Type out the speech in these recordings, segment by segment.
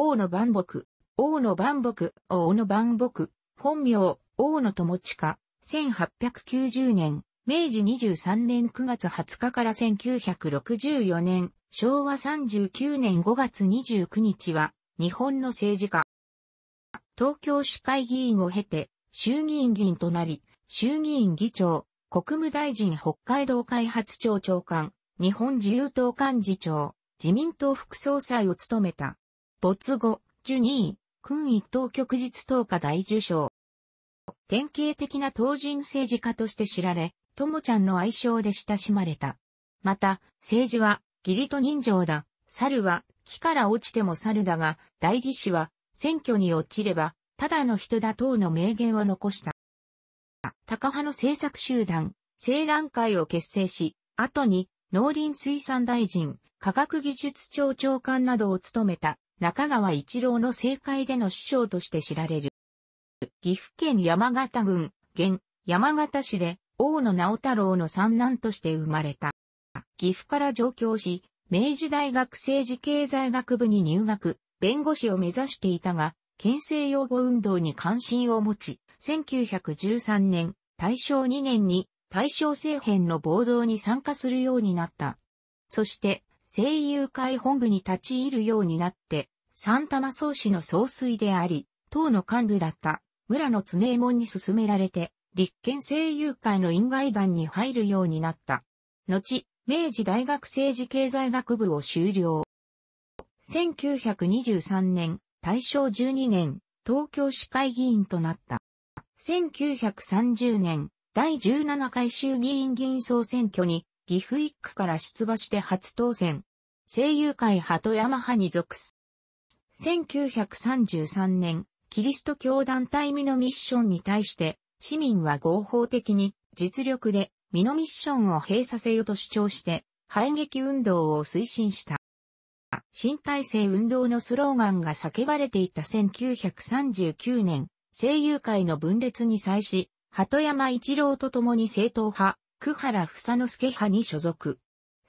王の万木、王の万木、王の万木、本名、王の友近、1890年、明治23年9月20日から1964年、昭和39年5月29日は、日本の政治家。東京市会議員を経て、衆議院議員となり、衆議院議長、国務大臣北海道開発庁長官、日本自由党幹事長、自民党副総裁を務めた。没後、ジュニー、君一等旭日等下大受賞。典型的な東人政治家として知られ、ともちゃんの愛称で親しまれた。また、政治は、義理と人情だ。猿は、木から落ちても猿だが、代議士は、選挙に落ちれば、ただの人だ等の名言を残した。高派の政策集団、青蘭会を結成し、後に農林水産大臣、科学技術庁長官などを務めた中川一郎の政界での師匠として知られる。岐阜県山形郡、現、山形市で、大野直太郎の三男として生まれた。岐阜から上京し、明治大学政治経済学部に入学、弁護士を目指していたが、県政擁護運動に関心を持ち、1913年、大正2年に大正政変の暴動に参加するようになった。そして、声優会本部に立ち入るようになって、三玉総氏の総帥であり、党の幹部だった村野常衛門に勧められて、立憲声優会の院外団に入るようになった。後、明治大学政治経済学部を修了。1923年、大正12年、東京市会議員となった。1930年、第17回衆議院議員総選挙に岐阜ッ区から出馬して初当選。声優界鳩山派に属す。1933年、キリスト教団体ミノミッションに対して、市民は合法的に実力でミノミッションを閉鎖せよと主張して、排撃運動を推進した。新体制運動のスローガンが叫ばれていた1939年、声優界の分裂に際し、鳩山一郎と共に正統派、久原房之助派に所属。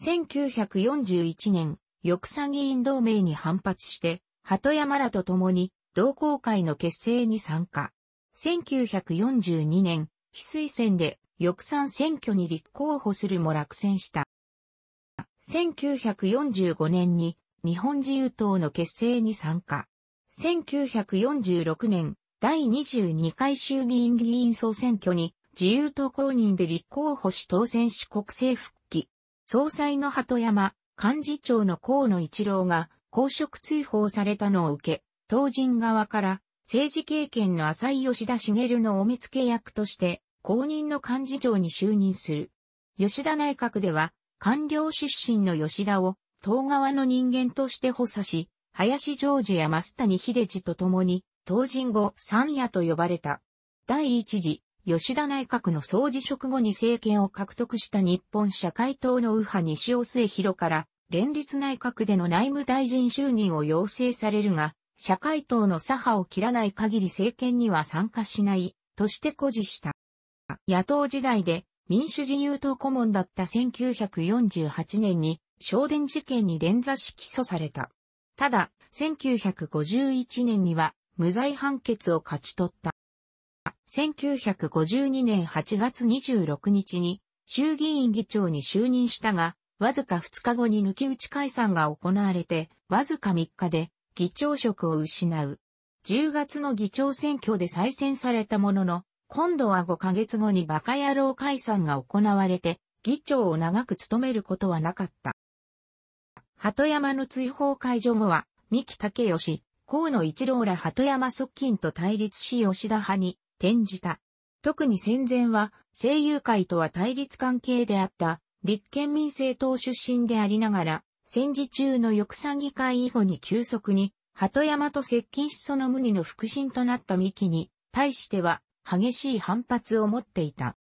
1941年、翼賛議員同盟に反発して、鳩山らと共に同好会の結成に参加。1942年、非推薦で翼賛選挙に立候補するも落選した。1945年に日本自由党の結成に参加。1946年、第22回衆議院議員総選挙に自由党公認で立候補し当選し国政復帰。総裁の鳩山、幹事長の河野一郎が公職追放されたのを受け、党人側から政治経験の浅い吉田茂のお目付け役として公認の幹事長に就任する。吉田内閣では官僚出身の吉田を党側の人間として補佐し、林ジョージや増谷秀治と共に、当人後三夜と呼ばれた。第一次吉田内閣の総辞職後に政権を獲得した日本社会党の右派西尾末広から、連立内閣での内務大臣就任を要請されるが、社会党の左派を切らない限り政権には参加しない、として誇示した。野党時代で民主自由党顧問だった1948年に、昇電事件に連座し起訴された。ただ、1951年には無罪判決を勝ち取った。1952年8月26日に衆議院議長に就任したが、わずか2日後に抜き打ち解散が行われて、わずか3日で議長職を失う。10月の議長選挙で再選されたものの、今度は5ヶ月後にバカ野郎解散が行われて、議長を長く務めることはなかった。鳩山の追放解除後は、三木武義、河野一郎ら鳩山側近と対立し吉田派に転じた。特に戦前は、声優会とは対立関係であった、立憲民政党出身でありながら、戦時中の翼賛議会以後に急速に、鳩山と接近しその無二の腹心となった三木に、対しては、激しい反発を持っていた。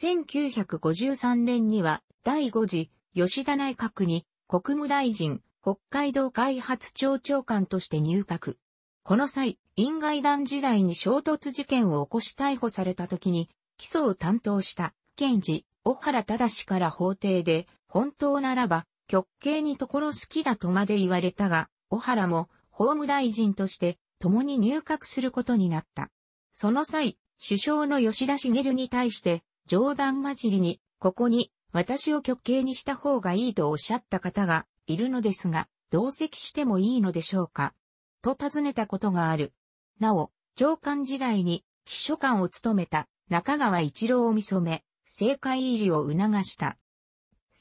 1953年には、第5次、吉田内閣に、国務大臣、北海道開発庁長官として入閣。この際、院外団時代に衝突事件を起こし逮捕された時に、起訴を担当した、検事、小原忠から法廷で、本当ならば、極刑にところ好きだとまで言われたが、小原も法務大臣として共に入閣することになった。その際、首相の吉田茂に対して、冗談交じりに、ここに私を極刑にした方がいいとおっしゃった方がいるのですが、同席してもいいのでしょうかと尋ねたことがある。なお、上官時代に秘書官を務めた中川一郎を見染め、政界入りを促した。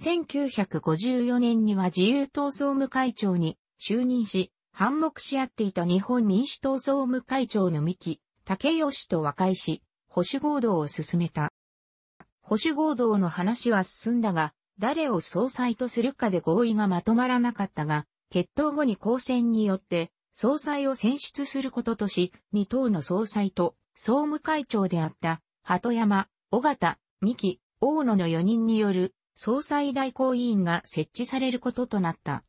1954年には自由党総務会長に就任し、反目し合っていた日本民主党総務会長の三木、竹義と和解し、保守合同を進めた。保守合同の話は進んだが、誰を総裁とするかで合意がまとまらなかったが、決闘後に公選によって総裁を選出することとし、二党の総裁と総務会長であった鳩山、尾形、三木、大野の4人による総裁代行委員が設置されることとなった。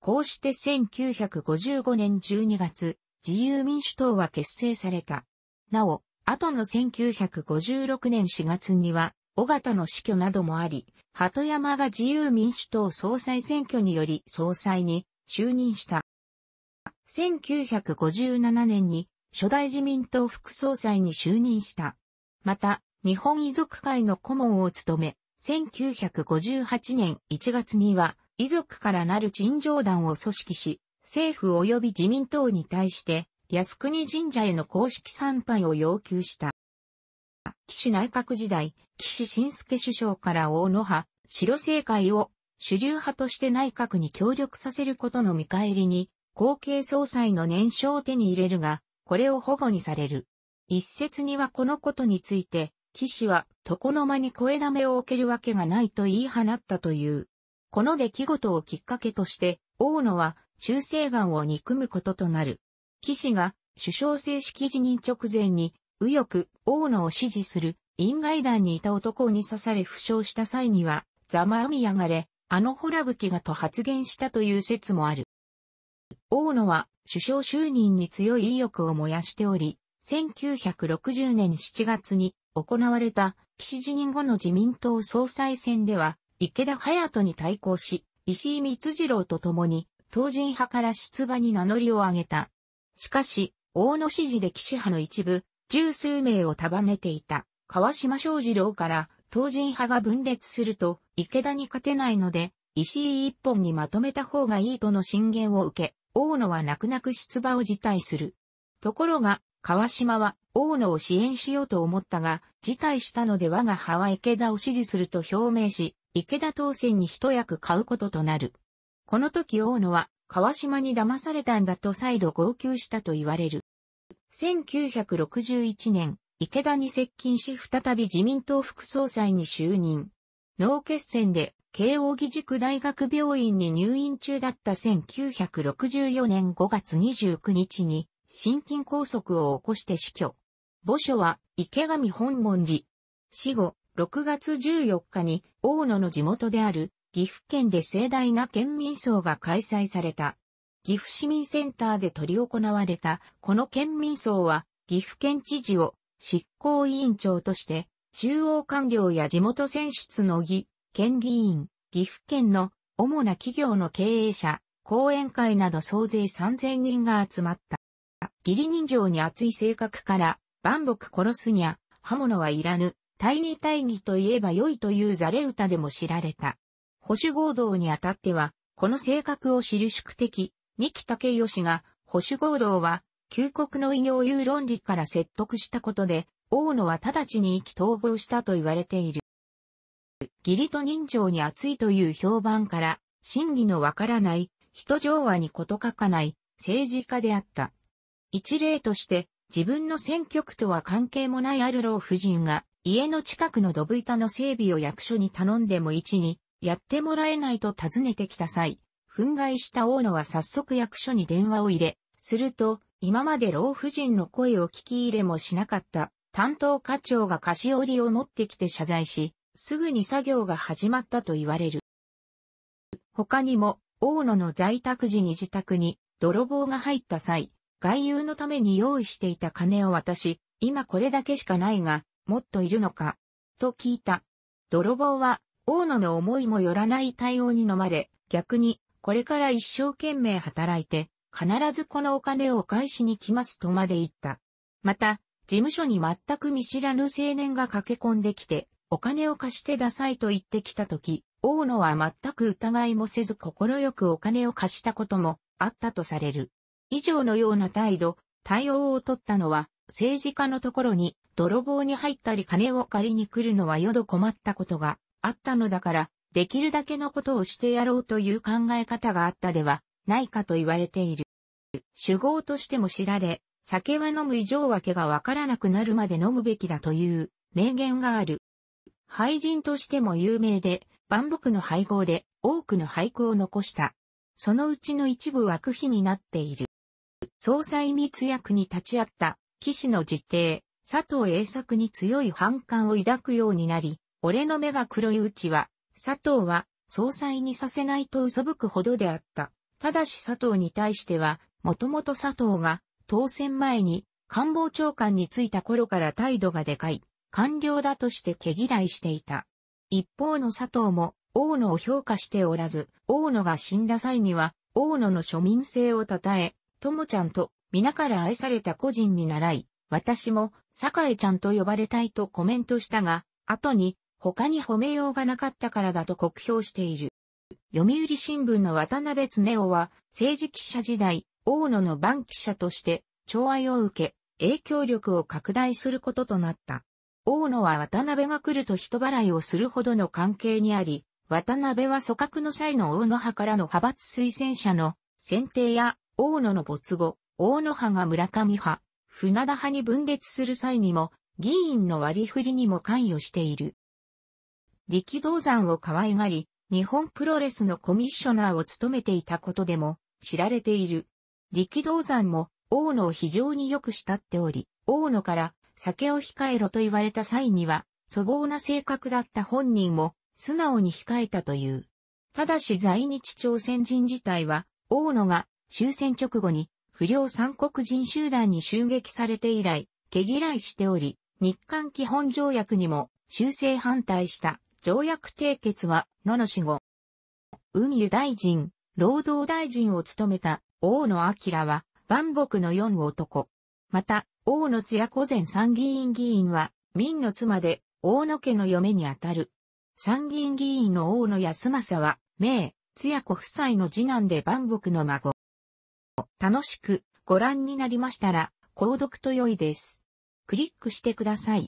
こうして1955年12月、自由民主党は結成された。なお、後の1956年4月には、尾形の死去などもあり、鳩山が自由民主党総裁選挙により総裁に就任した。1957年に初代自民党副総裁に就任した。また、日本遺族会の顧問を務め、1958年1月には、遺族からなる陳情団を組織し、政府及び自民党に対して、靖国神社への公式参拝を要求した。岸内閣時代、岸信介首相から大野派、白政会を主流派として内閣に協力させることの見返りに、後継総裁の年賞を手に入れるが、これを保護にされる。一説にはこのことについて、騎士は床の間に声だめを置けるわけがないと言い放ったという。この出来事をきっかけとして、大野は中性岩を憎むこととなる。騎士が首相正式辞任直前に、右翼、大野を支持する、院外団にいた男に刺され負傷した際には、ざまあみやがれ、あのほらぶきがと発言したという説もある。大野は首相就任に強い意欲を燃やしており、1960年7月に行われた岸辞任後の自民党総裁選では、池田隼人に対抗し、石井光次郎と共に、当人派から出馬に名乗りを上げた。しかし、大野支持で岸派の一部、十数名を束ねていた、川島正次郎から、当人派が分裂すると、池田に勝てないので、石井一本にまとめた方がいいとの進言を受け、大野は泣く泣く出馬を辞退する。ところが、川島は大野を支援しようと思ったが、辞退したので我が派は池田を支持すると表明し、池田当選に一役買うこととなる。この時大野は、川島に騙されたんだと再度号泣したと言われる。1961年、池田に接近し再び自民党副総裁に就任。脳血栓で慶応義塾大学病院に入院中だった1964年5月29日に、心筋梗塞を起こして死去。墓所は池上本門寺。死後、6月14日に大野の地元である岐阜県で盛大な県民葬が開催された。岐阜市民センターで取り行われたこの県民葬は岐阜県知事を執行委員長として中央官僚や地元選出の儀、県議員、岐阜県の主な企業の経営者、講演会など総勢3000人が集まった。義理人情に熱い性格から、万木殺すにゃ、刃物はいらぬ、大義大義といえば良いというザレ歌でも知られた。保守合同にあたっては、この性格を知る宿敵、三木武義が、保守合同は、旧国の異業有論理から説得したことで、大野は直ちに意気統合したと言われている。義理と人情に厚いという評判から、真偽のわからない、人情話に事欠かない政治家であった。一例として、自分の選挙区とは関係もないアルロー夫人が、家の近くのドブ板の整備を役所に頼んでも一に、やってもらえないと尋ねてきた際、憤慨した大野は早速役所に電話を入れ、すると、今まで老夫人の声を聞き入れもしなかった担当課長が菓子折りを持ってきて謝罪し、すぐに作業が始まったと言われる。他にも、大野の在宅時に自宅に泥棒が入った際、外遊のために用意していた金を渡し、今これだけしかないが、もっといるのか、と聞いた。泥棒は、大野の思いもよらない対応に飲まれ、逆に、これから一生懸命働いて、必ずこのお金を返しに来ますとまで言った。また、事務所に全く見知らぬ青年が駆け込んできて、お金を貸してダサいと言ってきた時、大野は全く疑いもせず心よくお金を貸したこともあったとされる。以上のような態度、対応を取ったのは、政治家のところに泥棒に入ったり金を借りに来るのはよど困ったことがあったのだから、できるだけのことをしてやろうという考え方があったではないかと言われている。酒豪としても知られ、酒は飲む以上わけがわからなくなるまで飲むべきだという名言がある。廃人としても有名で、万木の配合で多くの俳句を残した。そのうちの一部は区比になっている。総裁密約に立ち会った騎士の実弟、佐藤栄作に強い反感を抱くようになり、俺の目が黒いうちは、佐藤は総裁にさせないと嘘吹くほどであった。ただし佐藤に対しては、もともと佐藤が当選前に官房長官に就いた頃から態度がでかい。官僚だとして毛嫌いしていた。一方の佐藤も、大野を評価しておらず、大野が死んだ際には、大野の庶民性を称え、ともちゃんと、皆から愛された個人に習い、私も、酒井ちゃんと呼ばれたいとコメントしたが、後に、他に褒めようがなかったからだと酷評している。読売新聞の渡辺恒夫は、政治記者時代、大野の番記者として、寵愛を受け、影響力を拡大することとなった。大野は渡辺が来ると人払いをするほどの関係にあり、渡辺は組閣の際の大野派からの派閥推薦者の選定や大野の没後、大野派が村上派、船田派に分裂する際にも、議員の割り振りにも関与している。力道山を可愛がり、日本プロレスのコミッショナーを務めていたことでも知られている。力道山も大野を非常によく慕っており、大野から酒を控えろと言われた際には、粗暴な性格だった本人も素直に控えたという。ただし在日朝鮮人自体は、大野が終戦直後に不良三国人集団に襲撃されて以来、毛嫌いしており、日韓基本条約にも修正反対した条約締結は、野の死後。海湯大臣、労働大臣を務めた大野明は、万木の四男。また、大野津屋小前参議院議員は、民の妻で、大野家の嫁にあたる。参議院議員の大野康政は、名、津屋子夫妻の次男で万木の孫。楽しくご覧になりましたら、購読と良いです。クリックしてください。